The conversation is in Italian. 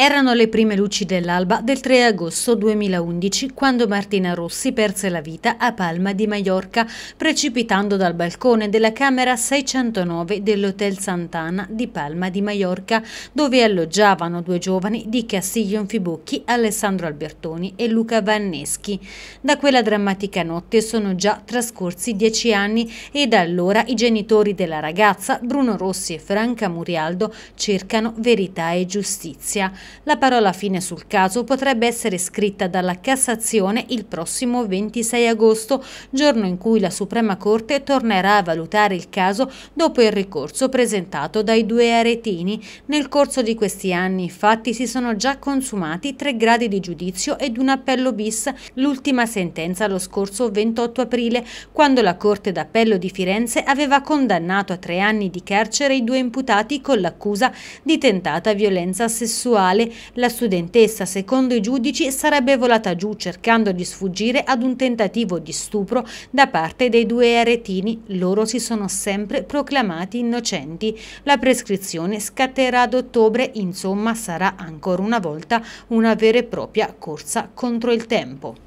Erano le prime luci dell'alba del 3 agosto 2011 quando Martina Rossi perse la vita a Palma di Mallorca precipitando dal balcone della camera 609 dell'Hotel Sant'Anna di Palma di Mallorca dove alloggiavano due giovani di Castiglion Fibocchi, Alessandro Albertoni e Luca Vanneschi. Da quella drammatica notte sono già trascorsi dieci anni e da allora i genitori della ragazza, Bruno Rossi e Franca Murialdo, cercano verità e giustizia. La parola fine sul caso potrebbe essere scritta dalla Cassazione il prossimo 26 agosto, giorno in cui la Suprema Corte tornerà a valutare il caso dopo il ricorso presentato dai due aretini. Nel corso di questi anni infatti si sono già consumati tre gradi di giudizio ed un appello bis, l'ultima sentenza lo scorso 28 aprile, quando la Corte d'Appello di Firenze aveva condannato a tre anni di carcere i due imputati con l'accusa di tentata violenza sessuale penale, la studentessa, secondo i giudici, sarebbe volata giù cercando di sfuggire ad un tentativo di stupro da parte dei due aretini. Loro si sono sempre proclamati innocenti. La prescrizione scatterà ad ottobre, insomma sarà ancora una volta una vera e propria corsa contro il tempo.